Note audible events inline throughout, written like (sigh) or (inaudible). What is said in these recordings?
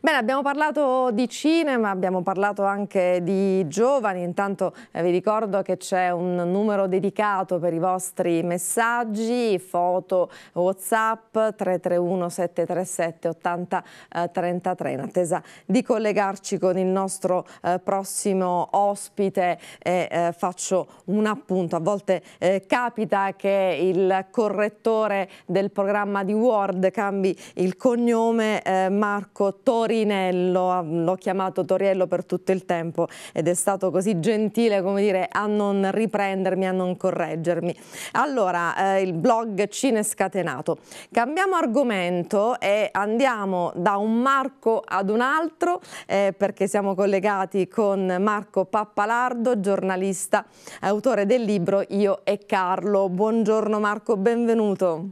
Bene, abbiamo parlato di cinema, abbiamo parlato anche di giovani, intanto eh, vi ricordo che c'è un numero dedicato per i vostri messaggi, foto, whatsapp 331 737 80 33 in attesa di collegarci con il nostro eh, prossimo ospite e eh, faccio un appunto, a volte eh, capita che il correttore del programma di Word cambi il cognome eh, Marco Torri Torinello, ah, l'ho chiamato Toriello per tutto il tempo ed è stato così gentile come dire a non riprendermi, a non correggermi. Allora, eh, il blog Cine Scatenato. Cambiamo argomento e andiamo da un Marco ad un altro eh, perché siamo collegati con Marco Pappalardo, giornalista, autore del libro Io e Carlo. Buongiorno Marco, benvenuto.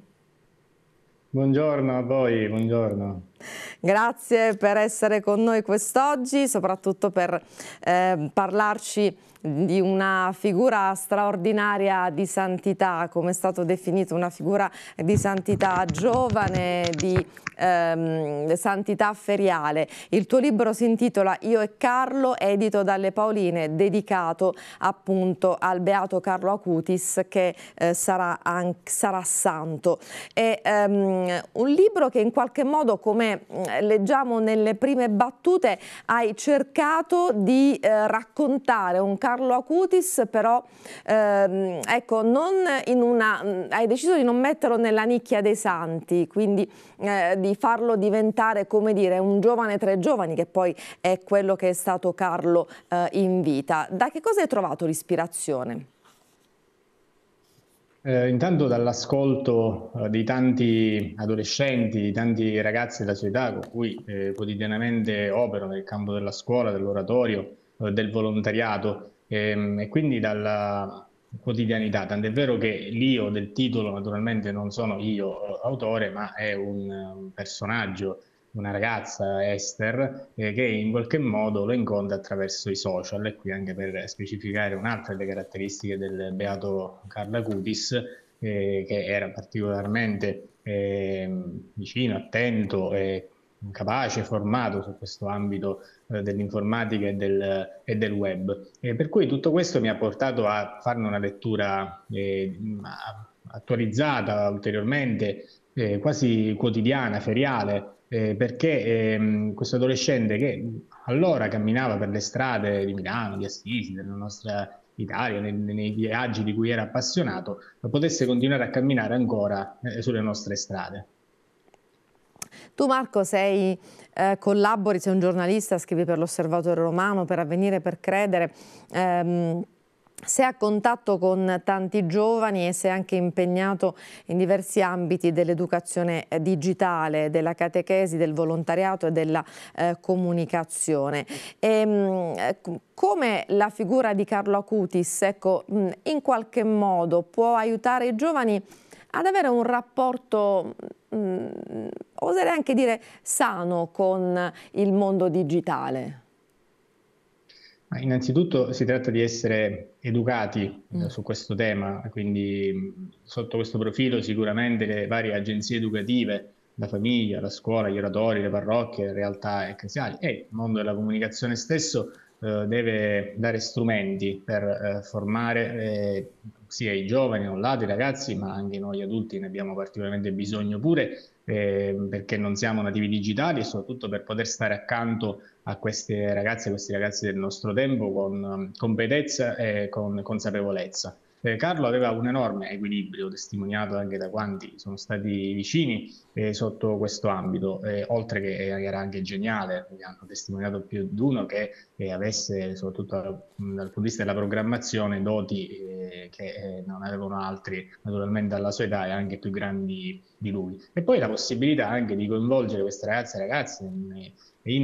Buongiorno a voi, buongiorno. Grazie per essere con noi quest'oggi, soprattutto per eh, parlarci di una figura straordinaria di santità, come è stato definito, una figura di santità giovane, di ehm, santità feriale. Il tuo libro si intitola Io e Carlo, edito dalle Paoline, dedicato appunto al beato Carlo Acutis che eh, sarà, sarà, santo. È ehm, un libro che in qualche modo, come mm, leggiamo nelle prime battute, hai cercato di eh, raccontare un caso Carlo Acutis, però ehm, ecco, una, hai deciso di non metterlo nella nicchia dei santi, quindi eh, di farlo diventare come dire un giovane tra i giovani, che poi è quello che è stato Carlo eh, in vita. Da che cosa hai trovato l'ispirazione? Eh, intanto dall'ascolto eh, di tanti adolescenti, di tanti ragazzi della sua età con cui eh, quotidianamente opero nel campo della scuola, dell'oratorio, eh, del volontariato, Ehm, e, quindi dalla quotidianità, tant'è vero che l'io del titolo naturalmente non sono io eh, autore, ma è un personaggio una ragazza, Esther, eh, che in qualche modo lo incontra attraverso i social e qui anche per specificare un'altra delle caratteristiche del beato Carla Cutis, eh, che era particolarmente eh, vicino, attento e capace, formato su questo ambito eh, dell'informatica e del, e del web. E per cui tutto questo mi ha portato a farne una lettura eh, attualizzata ulteriormente, eh, quasi quotidiana, feriale, eh, perché ehm, questo adolescente che allora camminava per le strade di Milano, di Assisi, della nostra Italia, nei, nei viaggi di cui era appassionato, potesse continuare a camminare ancora eh, sulle nostre strade. Tu Marco sei, eh, collabori, sei un giornalista, scrivi per l'Osservatore Romano, per Avvenire, per Credere. Ehm, sei a contatto con tanti giovani e sei anche impegnato in diversi ambiti dell'educazione eh, digitale, della catechesi, del volontariato e della eh, comunicazione. E, ehm, eh, come la figura di Carlo Acutis, ecco, mm, in qualche modo può aiutare i giovani a ad avere un rapporto, mh, mm, oserei anche dire, sano con il mondo digitale? Innanzitutto si tratta di essere educati eh, mm. su questo tema, quindi mm, sotto questo profilo sicuramente le varie agenzie educative, la famiglia, la scuola, gli oratori, le parrocchie, le realtà ecclesiali e il mondo della comunicazione stesso eh, deve dare strumenti per eh, formare e eh, sia i giovani, da un lato, i ragazzi, ma anche noi adulti ne abbiamo particolarmente bisogno pure, eh, perché non siamo nativi digitali e soprattutto per poter stare accanto a queste ragazze e questi ragazzi del nostro tempo con ehm, competenza e con consapevolezza. Eh, Carlo aveva un enorme equilibrio testimoniato anche da quanti sono stati vicini eh, sotto questo ambito, eh, oltre che era anche geniale, mi hanno testimoniato più di uno che eh, avesse soprattutto dal, punto di vista della programmazione doti eh, che eh, non avevano altri naturalmente alla sua età e anche più grandi di lui. E poi la possibilità anche di coinvolgere queste ragazze e ragazze in,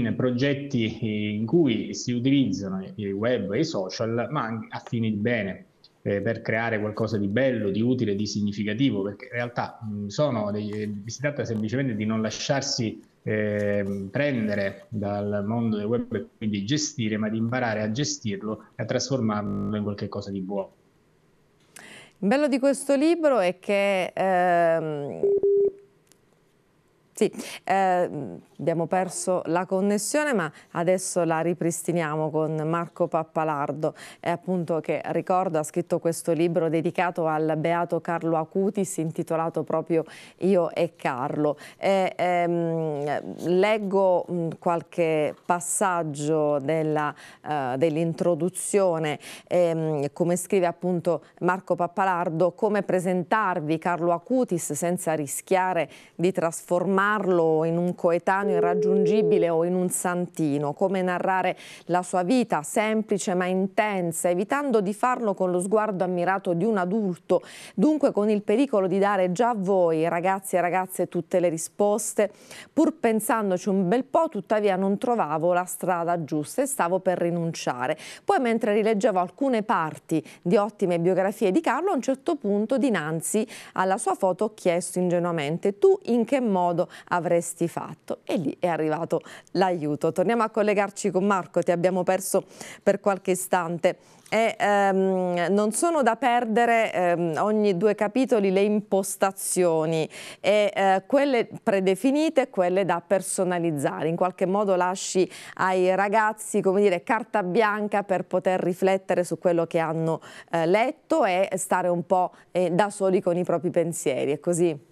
in progetti in cui si utilizzano il web e i social, ma anche a fini di bene, eh, per creare qualcosa di bello, di utile, di significativo, perché in realtà mh, sono dei, eh, si tratta semplicemente di non lasciarsi eh, prendere dal mondo del web e quindi gestire, ma di imparare a gestirlo e a trasformarlo in qualcosa di buono. Il bello di questo libro è che... Ehm sì, eh, abbiamo perso la connessione ma adesso la ripristiniamo con Marco Pappalardo eh, appunto che ricordo ha scritto questo libro dedicato al Beato Carlo Acutis intitolato proprio Io e Carlo. Eh, ehm, leggo mh, qualche passaggio eh, dell'introduzione dell ehm, come scrive appunto Marco Pappalardo come presentarvi Carlo Acutis senza rischiare di trasformare plasmarlo in un coetaneo irraggiungibile o in un santino, come narrare la sua vita semplice ma intensa, evitando di farlo con lo sguardo ammirato di un adulto, dunque con il pericolo di dare già a voi, ragazzi e ragazze, tutte le risposte. Pur pensandoci un bel po', tuttavia non trovavo la strada giusta e stavo per rinunciare. Poi mentre rileggevo alcune parti di ottime biografie di Carlo, a un certo punto dinanzi alla sua foto ho chiesto ingenuamente tu in che modo avresti fatto? E lì è arrivato l'aiuto. Torniamo a collegarci con Marco, ti abbiamo perso per qualche istante. E, ehm, non sono da perdere ehm, ogni due capitoli le impostazioni, e, eh, quelle predefinite e quelle da personalizzare. In qualche modo lasci ai ragazzi come dire, carta bianca per poter riflettere su quello che hanno eh, letto e stare un po' eh, da soli con i propri pensieri. È così?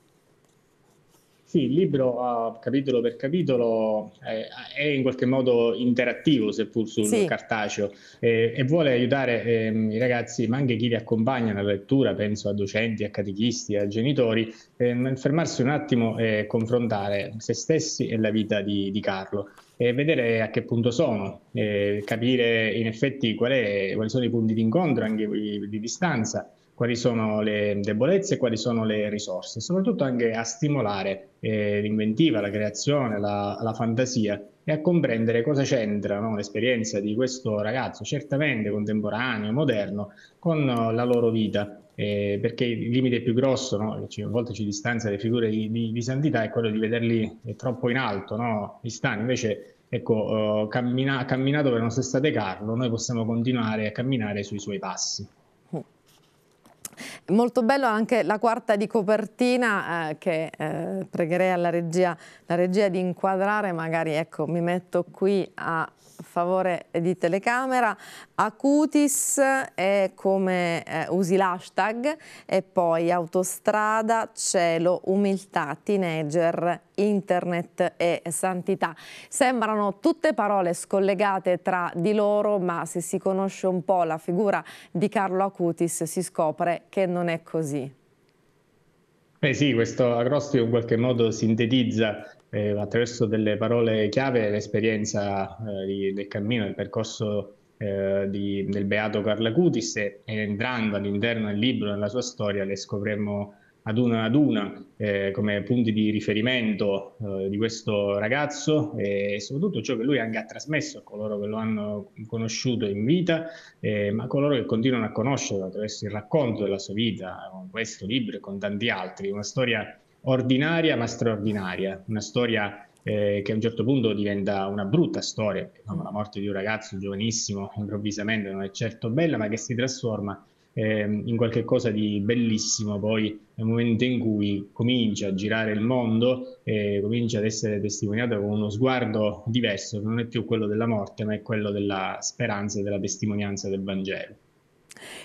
Sì, il libro, ah, capitolo per capitolo, è in qualche modo interattivo, seppur sul sì. cartaceo, e vuole aiutare ehm, i ragazzi, ma anche chi li accompagna nella lettura, penso a docenti, a catechisti, a genitori, nel ehm, fermarsi un attimo e confrontare se stessi e la vita di, di Carlo e vedere a che punto sono, capire in effetti qual è, quali sono i punti di incontro, anche di distanza quali sono le debolezze, e quali sono le risorse, e soprattutto anche a stimolare eh, l'inventiva, la creazione, la, la, fantasia e a comprendere cosa c'entra no? l'esperienza di questo ragazzo, certamente contemporaneo, moderno, con eh, la loro vita. Eh, perché il limite più grosso, no? a volte ci distanzia le figure di, di, di, santità, è quello di vederli troppo in alto, no? distani. Invece, ecco, eh, cammina, camminato per non stare Carlo, noi possiamo continuare a camminare sui suoi passi. Molto bello anche la quarta di copertina eh, che eh, pregherei alla regia, regia, di inquadrare, magari ecco mi metto qui a favore di telecamera, Acutis è come eh, usi l'hashtag e poi autostrada, cielo, umiltà, teenager, internet e santità. Sembrano tutte parole scollegate tra di loro, ma se si conosce un po' la figura di Carlo Acutis si scopre che non è così. Eh sì, questo acrostico in qualche modo sintetizza eh, attraverso delle parole chiave l'esperienza eh, del cammino, del percorso eh, di, del beato Carla Cutis e entrando all'interno del libro, nella sua storia, le scopriremo ad una ad una eh, come punti di riferimento eh, di questo ragazzo e soprattutto ciò che lui anche ha trasmesso a coloro che lo hanno conosciuto in vita, eh, ma a coloro che continuano a conoscerlo attraverso il racconto della sua vita, con questo libro e con tanti altri. Una storia ordinaria ma straordinaria, una storia eh, che a un certo punto diventa una brutta storia, no? la morte di un ragazzo giovanissimo (laughs) improvvisamente non è certo bella, ma che si trasforma eh, in qualcosa di bellissimo poi nel momento in cui comincia a girare il mondo e eh, comincia ad essere testimoniato con uno sguardo diverso, che non è più quello della morte, ma è quello della speranza e della testimonianza del Vangelo.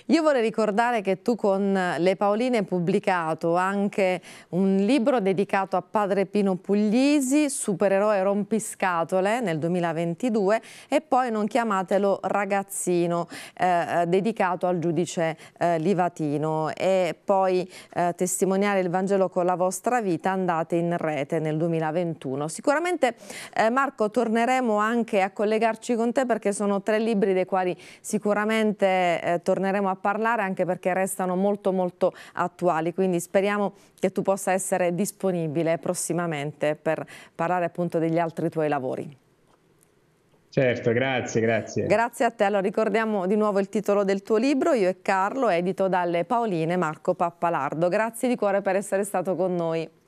Io vorrei ricordare che tu con le Paoline hai pubblicato anche un libro dedicato a padre Pino Puglisi, supereroe rompiscatole nel 2022 e poi non chiamatelo ragazzino, eh, eh, dedicato al giudice eh, Livatino e poi eh, testimoniare il Vangelo con la vostra vita andate in rete nel 2021. Sicuramente eh, Marco torneremo anche a collegarci con te perché sono tre libri dei quali sicuramente eh, torneremo torneremo a parlare anche perché restano molto molto attuali, quindi speriamo che tu possa essere disponibile prossimamente per parlare appunto degli altri tuoi lavori. Certo, grazie, grazie. Grazie a te. Allora, ricordiamo di nuovo il titolo del tuo libro, Io e Carlo, edito dalle Paoline Marco Pappalardo. Grazie di cuore per essere stato con noi.